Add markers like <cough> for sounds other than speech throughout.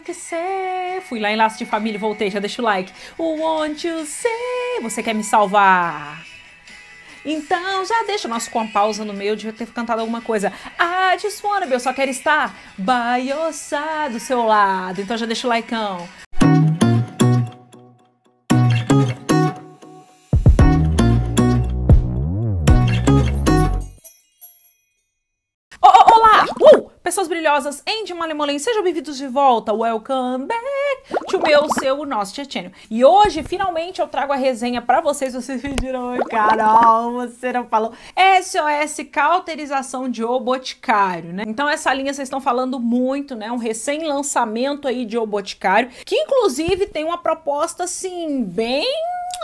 que to Fui lá em laço de família, voltei, já deixa o like. Want to say. Você quer me salvar? Então já deixa nosso com a pausa no meio, devia ter cantado alguma coisa. Ah, just wanna be, eu só quero estar by your side, do seu lado. Então já deixa o likeão. Pessoas brilhosas, Andy Malemolém, sejam bem-vindos de volta. Welcome back to meu, seu, o nosso tchetênio. E hoje, finalmente, eu trago a resenha para vocês. Vocês <laughs> pediram, Carol, você não falou. SOS Cauterização de O Boticário, né? Então, essa linha vocês estão falando muito, né? Um recém-lançamento aí de O Boticário, que inclusive tem uma proposta, assim, bem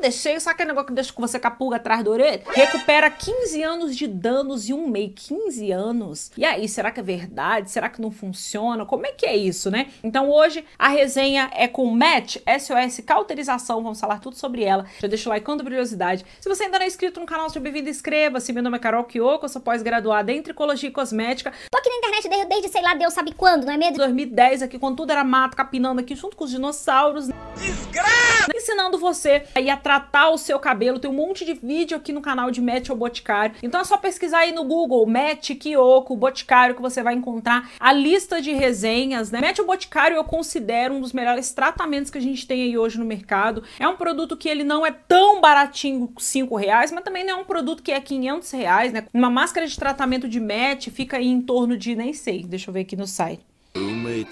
deixei, sabe aquele negócio que deixa você com a pulga atrás da orelha? Recupera 15 anos de danos e um MEI, 15 anos? E aí, será que é verdade? Será que não funciona? Como é que é isso, né? Então hoje a resenha é com Match, SOS, cauterização, vamos falar tudo sobre ela. Já deixa o like quanto curiosidade. Se você ainda não é inscrito no canal, seja bem-vindo, inscreva-se. Meu nome é Carol Kiyoko, sou pós-graduada em Tricologia e Cosmética. Tô aqui na internet desde, desde sei lá, Deus sabe quando, não é mesmo? 2010 aqui, quando tudo era mato, capinando aqui junto com os dinossauros. Desgraça! Ensinando você aí a tratar o seu cabelo. Tem um monte de vídeo aqui no canal de Match ao Boticário. Então é só pesquisar aí no Google Match Kiyoko Boticário que você vai encontrar a lista de resenhas, né? Match ao Boticário eu considero um dos melhores tratamentos que a gente tem aí hoje no mercado. É um produto que ele não é tão baratinho, 5 reais, mas também não é um produto que é 500 reais, né? Uma máscara de tratamento de match fica aí em torno de, nem sei, deixa eu ver aqui no site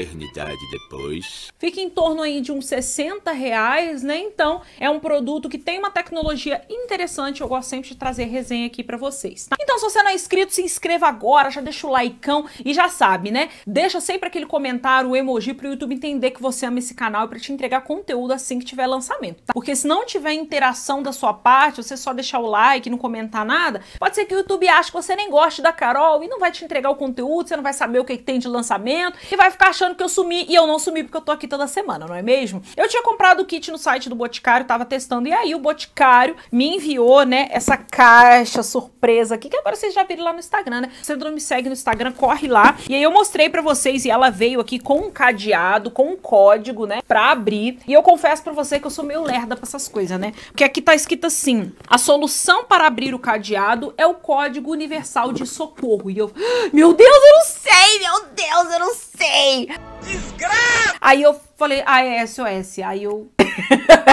eternidade depois. Fica em torno aí de uns 60 reais, né? Então é um produto que tem uma tecnologia interessante. Eu gosto sempre de trazer resenha aqui para vocês. Tá? Então se você não é inscrito, se inscreva agora, já deixa o likeão e já sabe, né? Deixa sempre aquele comentário, o emoji pro YouTube entender que você ama esse canal e para te entregar conteúdo assim que tiver lançamento. Tá? Porque se não tiver interação da sua parte, você só deixar o like, não comentar nada, pode ser que o YouTube ache que você nem goste da Carol e não vai te entregar o conteúdo, você não vai saber o que, que tem de lançamento e vai ficar achando achando que eu sumi e eu não sumi porque eu tô aqui toda semana, não é mesmo? Eu tinha comprado o kit no site do Boticário, tava testando, e aí o Boticário me enviou, né, essa caixa surpresa aqui, que agora vocês já viram lá no Instagram, né? Se você não me segue no Instagram, corre lá. E aí eu mostrei pra vocês e ela veio aqui com um cadeado, com um código, né, pra abrir. E eu confesso pra você que eu sou meio lerda pra essas coisas, né? Porque aqui tá escrito assim, a solução para abrir o cadeado é o código universal de socorro. E eu, ah, meu Deus, eu não sei! sei, meu Deus, eu não sei. Desgraça! Aí eu falei, ah, é SOS. Aí eu. <laughs>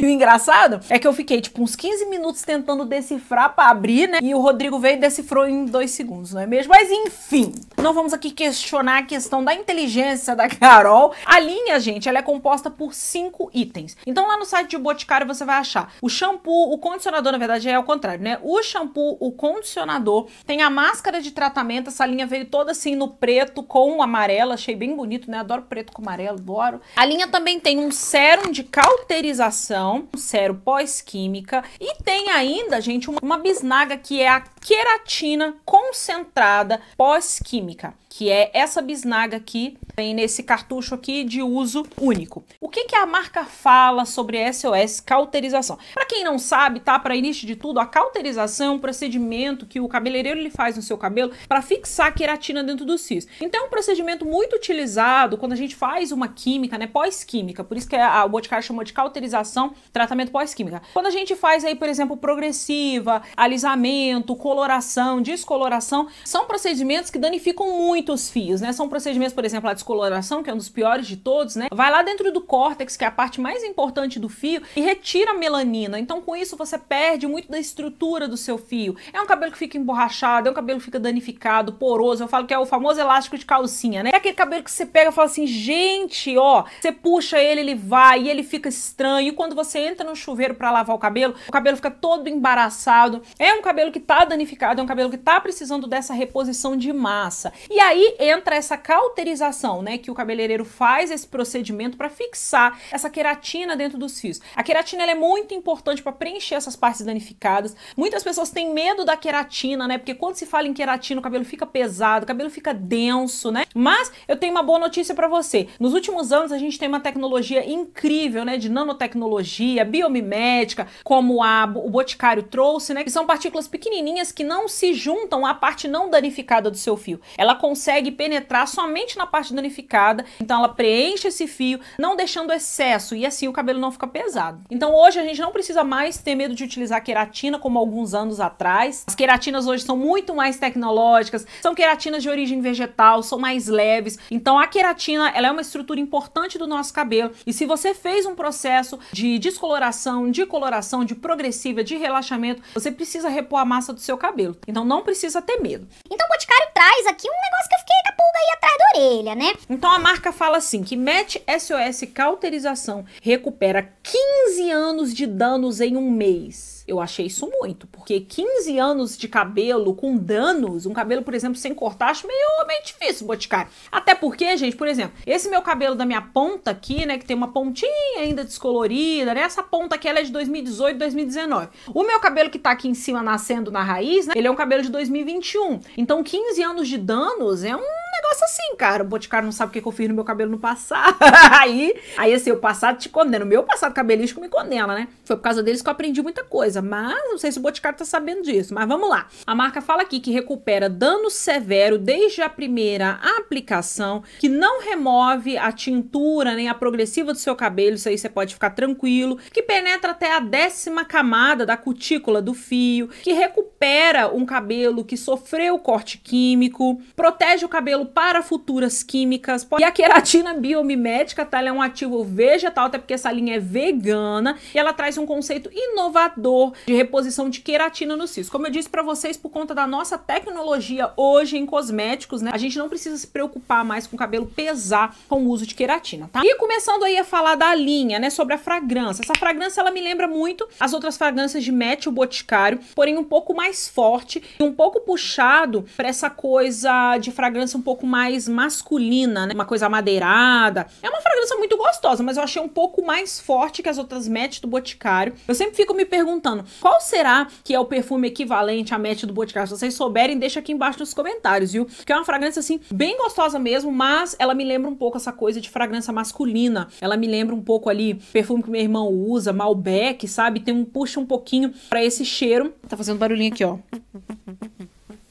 E o engraçado é que eu fiquei, tipo, uns 15 minutos tentando decifrar pra abrir, né? E o Rodrigo veio e decifrou em dois segundos, não é mesmo? Mas enfim, não vamos aqui questionar a questão da inteligência da Carol. A linha, gente, ela é composta por cinco itens. Então lá no site do Boticário você vai achar o shampoo, o condicionador, na verdade é ao contrário, né? O shampoo, o condicionador, tem a máscara de tratamento, essa linha veio toda assim no preto com amarelo, achei bem bonito, né? Adoro preto com amarelo, adoro. A linha também tem um sérum de cauterização, um sero pós-química e tem ainda, gente, uma, uma bisnaga que é a queratina concentrada pós-química, que é essa bisnaga aqui, vem nesse cartucho aqui de uso único. O que, que a marca fala sobre SOS cauterização? Para quem não sabe, tá? Para início de tudo, a cauterização é um procedimento que o cabeleireiro ele faz no seu cabelo para fixar a queratina dentro do cis. Então é um procedimento muito utilizado quando a gente faz uma química, né, pós-química, por isso que a, a Boticário chamou de cauterização, tratamento pós-química. Quando a gente faz aí, por exemplo, progressiva, alisamento, com coloração, descoloração, são procedimentos que danificam muito os fios, né? São procedimentos, por exemplo, a descoloração, que é um dos piores de todos, né? Vai lá dentro do córtex, que é a parte mais importante do fio, e retira a melanina. Então, com isso, você perde muito da estrutura do seu fio. É um cabelo que fica emborrachado, é um cabelo que fica danificado, poroso. Eu falo que é o famoso elástico de calcinha, né? É aquele cabelo que você pega e fala assim, gente, ó, você puxa ele, ele vai, e ele fica estranho. E quando você entra no chuveiro para lavar o cabelo, o cabelo fica todo embaraçado. É um cabelo que tá danificado danificado, é um cabelo que está precisando dessa reposição de massa. E aí entra essa cauterização, né, que o cabeleireiro faz esse procedimento para fixar essa queratina dentro dos fios. A queratina é muito importante para preencher essas partes danificadas. Muitas pessoas têm medo da queratina, né, porque quando se fala em queratina, o cabelo fica pesado, o cabelo fica denso, né? Mas eu tenho uma boa notícia para você. Nos últimos anos a gente tem uma tecnologia incrível, né, de nanotecnologia, biomimética, como a, o Boticário trouxe, né, que são partículas pequenininhas que não se juntam à parte não danificada do seu fio. Ela consegue penetrar somente na parte danificada, então ela preenche esse fio, não deixando excesso, e assim o cabelo não fica pesado. Então hoje a gente não precisa mais ter medo de utilizar queratina como alguns anos atrás. As queratinas hoje são muito mais tecnológicas, são queratinas de origem vegetal, são mais leves. Então a queratina, ela é uma estrutura importante do nosso cabelo. E se você fez um processo de descoloração, de coloração, de progressiva, de relaxamento, você precisa repor a massa do seu cabelo. Então não precisa ter medo. Então o Boticário traz aqui um negócio que eu fiquei com a pulga aí atrás da orelha, né? Então a marca fala assim que Match SOS cauterização recupera 15 anos de danos em um mês. Eu achei isso muito, porque 15 anos de cabelo com danos, um cabelo, por exemplo, sem cortar, acho meio, meio difícil, Boticário. Até porque, gente, por exemplo, esse meu cabelo da minha ponta aqui, né, que tem uma pontinha ainda descolorida, né, essa ponta aqui, ela é de 2018, 2019. O meu cabelo que tá aqui em cima nascendo na raiz, né, ele é um cabelo de 2021. Então, 15 anos de danos é um um negócio assim, cara. O Boticário não sabe o que, eu fiz no meu cabelo no passado. <laughs> aí, aí, assim, o passado te condena. O meu passado cabelístico me condena, né? Foi por causa deles que eu aprendi muita coisa. Mas não sei se o Boticário tá sabendo disso. Mas vamos lá. A marca fala aqui que recupera dano severo desde a primeira aplicação, que não remove a tintura nem a progressiva do seu cabelo. Isso aí você pode ficar tranquilo. Que penetra até a décima camada da cutícula do fio, que recupera um cabelo que sofreu corte químico, protege o cabelo para futuras químicas. E a queratina biomimética, tá? Ela é um ativo vegetal, até porque essa linha é vegana e ela traz um conceito inovador de reposição de queratina no cis. Como eu disse para vocês, por conta da nossa tecnologia hoje em cosméticos, né? A gente não precisa se preocupar mais com o cabelo pesar com o uso de queratina, tá? E começando aí a falar da linha, né, sobre a fragrância. Essa fragrância ela me lembra muito as outras fragrâncias de Match o Boticário, porém um pouco mais forte e um pouco puxado para essa coisa de fragrância um pouco pouco mais masculina, né? Uma coisa madeirada. É uma fragrância muito gostosa, mas eu achei um pouco mais forte que as outras match do Boticário. Eu sempre fico me perguntando, qual será que é o perfume equivalente à match do Boticário? Se vocês souberem, deixa aqui embaixo nos comentários, viu? Que é uma fragrância, assim, bem gostosa mesmo, mas ela me lembra um pouco essa coisa de fragrância masculina. Ela me lembra um pouco ali, perfume que meu irmão usa, Malbec, sabe? Tem um puxa um pouquinho para esse cheiro. Tá fazendo barulhinho aqui, ó.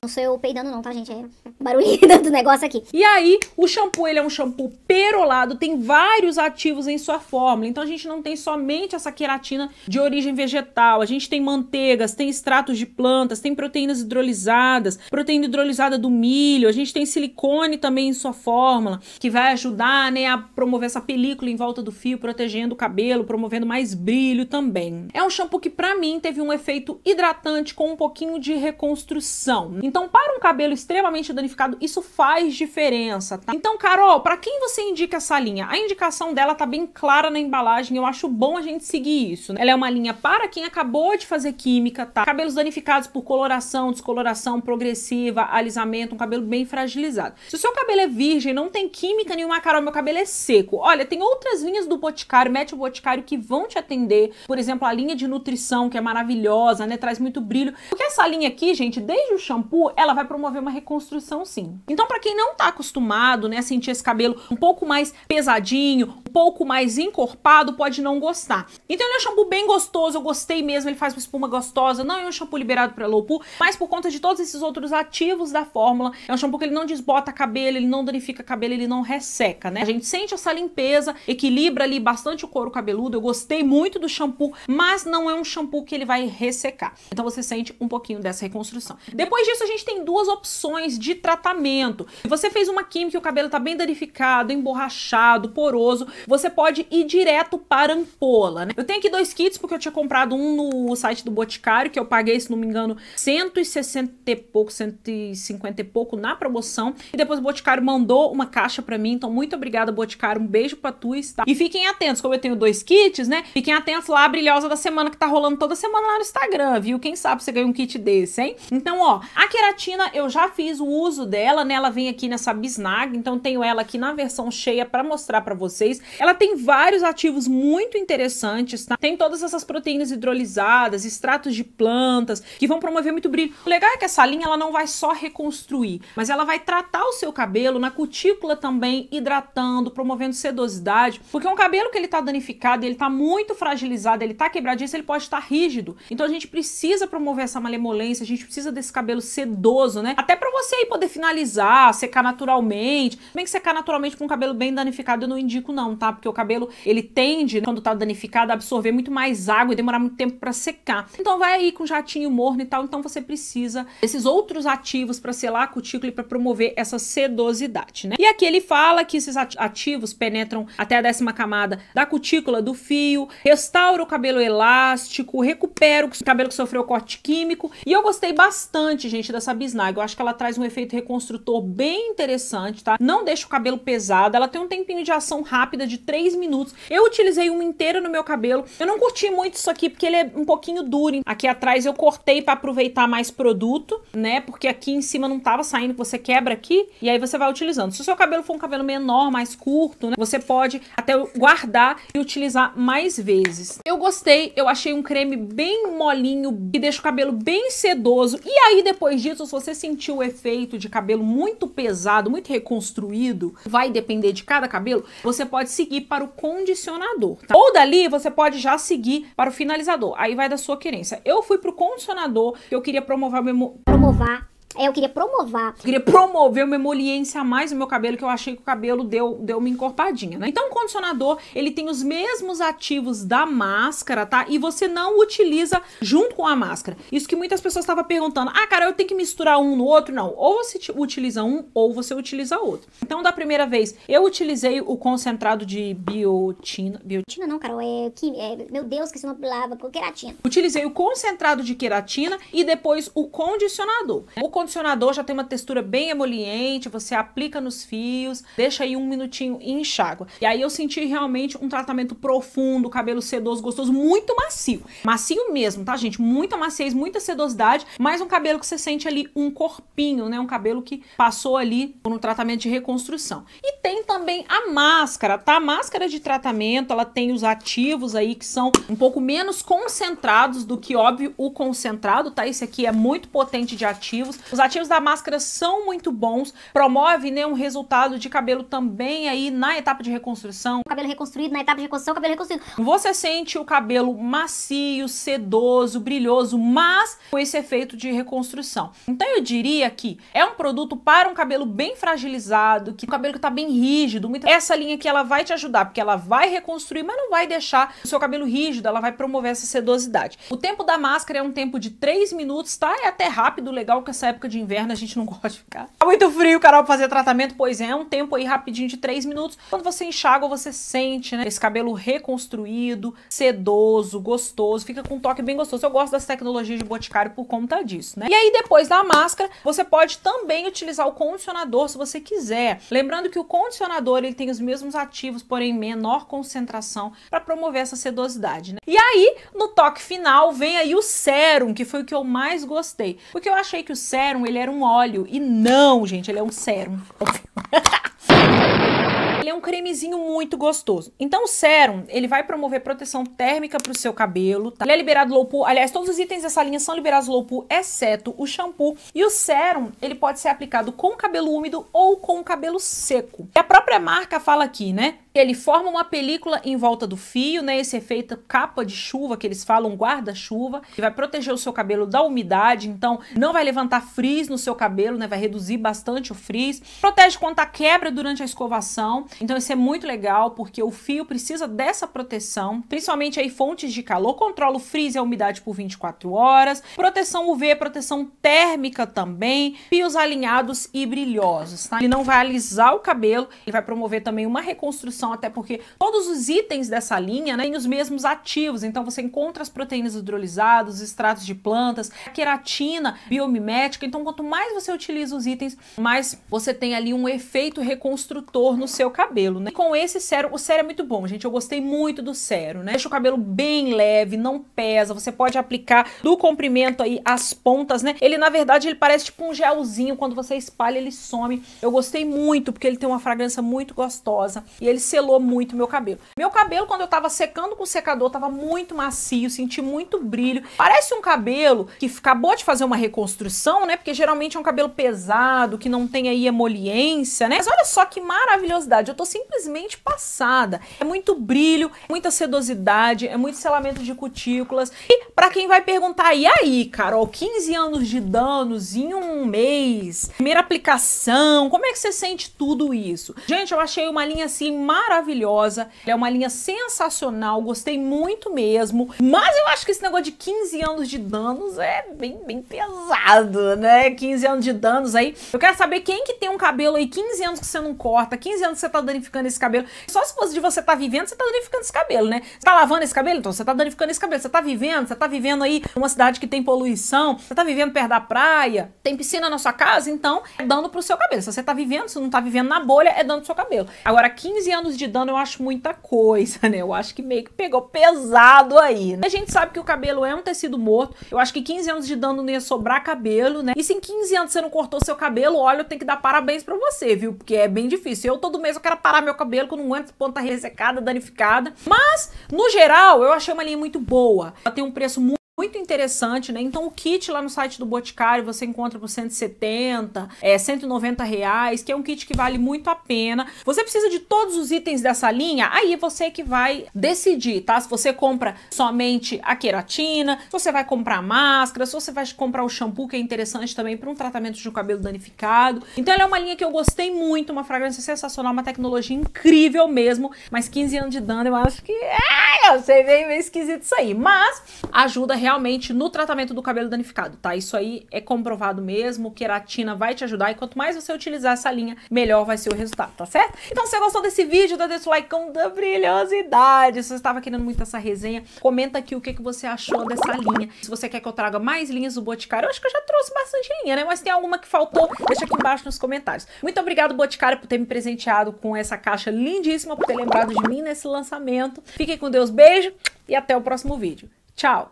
Não sou eu peidando não, tá, gente? É barulhinho <laughs> do negócio aqui. E aí, o shampoo, ele é um shampoo perolado, tem vários ativos em sua fórmula. Então a gente não tem somente essa queratina de origem vegetal, a gente tem manteigas, tem extratos de plantas, tem proteínas hidrolisadas, proteína hidrolisada do milho, a gente tem silicone também em sua fórmula, que vai ajudar, né, a promover essa película em volta do fio, protegendo o cabelo, promovendo mais brilho também. É um shampoo que para mim teve um efeito hidratante com um pouquinho de reconstrução. Então, para um cabelo extremamente danificado, significado, isso faz diferença, tá? Então, Carol, para quem você indica essa linha? A indicação dela tá bem clara na embalagem, eu acho bom a gente seguir isso. Né? Ela é uma linha para quem acabou de fazer química, tá? Cabelos danificados por coloração, descoloração progressiva, alisamento, um cabelo bem fragilizado. Se o seu cabelo é virgem, não tem química nenhuma, Carol, meu cabelo é seco. Olha, tem outras linhas do Boticário, mete o Boticário que vão te atender. Por exemplo, a linha de nutrição, que é maravilhosa, né? Traz muito brilho. Porque essa linha aqui, gente, desde o shampoo, ela vai promover uma reconstrução sim. Então, para quem não tá acostumado, né, a sentir esse cabelo um pouco mais pesadinho, pouco mais encorpado pode não gostar. Então ele é um shampoo bem gostoso, eu gostei mesmo, ele faz uma espuma gostosa, não é um shampoo liberado para low pool, mas por conta de todos esses outros ativos da fórmula, é um shampoo que ele não desbota cabelo, ele não danifica cabelo, ele não resseca, né? A gente sente essa limpeza, equilibra ali bastante o couro cabeludo, eu gostei muito do shampoo, mas não é um shampoo que ele vai ressecar. Então você sente um pouquinho dessa reconstrução. Depois disso a gente tem duas opções de tratamento. você fez uma química e o cabelo tá bem danificado, emborrachado, poroso, você pode ir direto para ampola, né? Eu tenho aqui dois kits porque eu tinha comprado um no site do Boticário, que eu paguei, se não me engano, 160 e pouco, 150 e pouco na promoção. E depois o Boticário mandou uma caixa para mim, então muito obrigada, Boticário. Um beijo pra tu, tá? E fiquem atentos, como eu tenho dois kits, né? Fiquem atentos lá, a brilhosa da semana que tá rolando toda semana lá no Instagram, viu? Quem sabe você ganha um kit desse, hein? Então, ó, a queratina eu já fiz o uso dela, né? Ela vem aqui nessa bisnaga, então tenho ela aqui na versão cheia para mostrar para vocês. Ela tem vários ativos muito interessantes, tá? Tem todas essas proteínas hidrolisadas, extratos de plantas, que vão promover muito brilho. O legal é que essa linha ela não vai só reconstruir, mas ela vai tratar o seu cabelo na cutícula também, hidratando, promovendo sedosidade, porque um cabelo que ele tá danificado, ele tá muito fragilizado, ele tá quebradiço, ele pode estar tá rígido. Então a gente precisa promover essa malemolência, a gente precisa desse cabelo sedoso, né? Até para você aí poder finalizar, secar naturalmente. Bem que secar naturalmente com um cabelo bem danificado eu não indico não, levantar, porque o cabelo ele tende, né, quando tá danificado, a absorver muito mais água e demorar muito tempo para secar. Então vai aí com jatinho morno e tal, então você precisa desses outros ativos para selar a cutícula e para promover essa sedosidade, né? E aqui ele fala que esses ativos penetram até a décima camada da cutícula do fio, restaura o cabelo elástico, recupera o cabelo que sofreu corte químico. E eu gostei bastante, gente, dessa bisnaga. Eu acho que ela traz um efeito reconstrutor bem interessante, tá? Não deixa o cabelo pesado, ela tem um tempinho de ação rápida de 3 minutos. Eu utilizei uma inteira no meu cabelo. Eu não curti muito isso aqui porque ele é um pouquinho duro. Aqui atrás eu cortei para aproveitar mais produto, né? Porque aqui em cima não tava saindo, você quebra aqui e aí você vai utilizando. Se o seu cabelo for um cabelo menor, mais curto, né? Você pode até guardar e utilizar mais vezes. Eu gostei, eu achei um creme bem molinho, que deixa o cabelo bem sedoso. E aí depois disso, se você sentiu o efeito de cabelo muito pesado, muito reconstruído, vai depender de cada cabelo, você pode seguir para o condicionador, tá? Ou dali você pode já seguir para o finalizador. Aí vai da sua querência. Eu fui para o condicionador, eu queria promover meu promover eu queria promover. Queria promover uma emoliência a mais no meu cabelo, que eu achei que o cabelo deu, deu uma encorpadinha, né? Então, o condicionador, ele tem os mesmos ativos da máscara, tá? E você não utiliza junto com a máscara. Isso que muitas pessoas estavam perguntando. Ah, cara, eu tenho que misturar um no outro? Não. Ou você utiliza um, ou você utiliza outro. Então, da primeira vez, eu utilizei o concentrado de biotina... Biotina não, Carol. É, que, é, meu Deus, que se não palavra. Queratina. Utilizei o concentrado de queratina e depois o condicionador. O condicionador já tem uma textura bem emoliente, você aplica nos fios, deixa aí um minutinho e enxágua. E aí eu senti realmente um tratamento profundo, cabelo sedoso, gostoso, muito macio. Macio mesmo, tá, gente? Muita maciez, muita sedosidade, mas um cabelo que você sente ali um corpinho, né? Um cabelo que passou ali por um tratamento de reconstrução. E tem também a máscara, tá? A máscara de tratamento, ela tem os ativos aí que são um pouco menos concentrados do que, óbvio, o concentrado, tá? Esse aqui é muito potente de ativos, os ativos da máscara são muito bons, promove né, um resultado de cabelo também aí na etapa de reconstrução. cabelo reconstruído, na etapa de reconstrução, cabelo reconstruído. Você sente o cabelo macio, sedoso, brilhoso, mas com esse efeito de reconstrução. Então eu diria que é um produto para um cabelo bem fragilizado, que um cabelo que tá bem rígido. Muito... Essa linha aqui ela vai te ajudar, porque ela vai reconstruir, mas não vai deixar o seu cabelo rígido, ela vai promover essa sedosidade. O tempo da máscara é um tempo de 3 minutos, tá? É até rápido, legal que essa época época de inverno a gente não <laughs> gosta de ficar. Tá muito frio, Carol, pra fazer tratamento. Pois é, um tempo aí rapidinho de 3 minutos. Quando você enxágua, você sente, né? Esse cabelo reconstruído, sedoso, gostoso. Fica com um toque bem gostoso. Eu gosto das tecnologias de boticário por conta disso, né? E aí, depois da máscara, você pode também utilizar o condicionador se você quiser. Lembrando que o condicionador, ele tem os mesmos ativos, porém menor concentração, para promover essa sedosidade, né? E aí, no toque final, vem aí o sérum, que foi o que eu mais gostei. Porque eu achei que o sérum disseram, ele era um óleo. E não, gente, ele é um sérum. <laughs> ele é um cremezinho muito gostoso. Então o sérum, ele vai promover proteção térmica pro seu cabelo, tá? Ele é liberado low pool. aliás, todos os itens dessa linha são liberados low pool, exceto o shampoo. E o sérum, ele pode ser aplicado com cabelo úmido ou com cabelo seco. E a própria marca fala aqui, né? Ele forma uma película em volta do fio, né? Esse efeito capa de chuva que eles falam, guarda-chuva, que vai proteger o seu cabelo da umidade, então não vai levantar frizz no seu cabelo, né? Vai reduzir bastante o frizz. Protege contra a quebra durante a escovação. Então isso é muito legal porque o fio precisa dessa proteção, principalmente aí fontes de calor, controla o frizz e a umidade por 24 horas. Proteção UV, proteção térmica também, fios alinhados e brilhosos, tá? Ele não vai alisar o cabelo, ele vai promover também uma reconstrução até porque todos os itens dessa linha né, têm os mesmos ativos. Então você encontra as proteínas hidrolisadas, os extratos de plantas, a queratina, biomimética. Então, quanto mais você utiliza os itens, mais você tem ali um efeito reconstrutor no seu cabelo, né? E com esse sérum, o sérum é muito bom, gente. Eu gostei muito do sérum, né? Deixa o cabelo bem leve, não pesa. Você pode aplicar do comprimento aí as pontas, né? Ele, na verdade, ele parece tipo um gelzinho. Quando você espalha, ele some. Eu gostei muito, porque ele tem uma fragrância muito gostosa. E ele selou muito meu cabelo. Meu cabelo, quando eu tava secando com o secador, tava muito macio, senti muito brilho. Parece um cabelo que acabou de fazer uma reconstrução, né? Porque geralmente é um cabelo pesado, que não tem aí emoliência, né? Mas olha só que maravilhosidade, eu tô simplesmente passada. É muito brilho, muita sedosidade, é muito selamento de cutículas. E para quem vai perguntar, e aí, Carol, 15 anos de danos em um mês, primeira aplicação, como é que você sente tudo isso? Gente, eu achei uma linha assim maravilhosa maravilhosa. é uma linha sensacional, gostei muito mesmo. Mas eu acho que esse negócio de 15 anos de danos é bem, bem pesado, né? 15 anos de danos aí. Eu quero saber quem que tem um cabelo aí 15 anos que você não corta, 15 anos que você tá danificando esse cabelo. Só se fosse de você tá vivendo, você tá danificando esse cabelo, né? Você tá lavando esse cabelo? Então você tá danificando esse cabelo. Você tá vivendo, você tá vivendo aí uma cidade que tem poluição, você tá vivendo perto da praia, tem piscina na sua casa, então é dano pro seu cabelo. Se você tá vivendo, se não tá vivendo na bolha, é dano pro seu cabelo. Agora, 15 anos de dano eu acho muita coisa, né? Eu acho que meio que pegou pesado aí. Né? A gente sabe que o cabelo é um tecido morto. Eu acho que 15 anos de dano não ia sobrar cabelo, né? E se em 15 anos você não cortou seu cabelo, olha, eu tenho que dar parabéns pra você, viu? Porque é bem difícil. Eu todo mês eu quero parar meu cabelo, com um não aguento ponta ressecada, danificada. Mas, no geral, eu achei uma linha muito boa. Ela tem um preço muito muito interessante, né? Então o kit lá no site do Boticário você encontra por 170, é 190 reais, que é um kit que vale muito a pena. Você precisa de todos os itens dessa linha, aí você que vai decidir, tá? Se você compra somente a queratina, se você vai comprar máscara, se você vai comprar o shampoo, que é interessante também para um tratamento de um cabelo danificado. Então ela é uma linha que eu gostei muito, uma fragrância sensacional, uma tecnologia incrível mesmo, mas 15 anos de dano eu acho que... Ai, eu sei, meio esquisito isso aí, mas ajuda realmente realmente no tratamento do cabelo danificado, tá? Isso aí é comprovado mesmo, queratina vai te ajudar e quanto mais você utilizar essa linha, melhor vai ser o resultado, tá certo? Então, se você gostou desse vídeo, dá esse like com da brilhosidade. Se você estava querendo muito essa resenha, comenta aqui o que, que você achou dessa linha. Se você quer que eu traga mais linhas do Boticário, eu acho que eu já trouxe bastante linha, né? Mas tem alguma que faltou, deixa aqui embaixo nos comentários. Muito obrigado, Boticário, por ter me presenteado com essa caixa lindíssima, por ter lembrado de mim nesse lançamento. Fiquem com Deus, beijo e até o próximo vídeo. Tchau!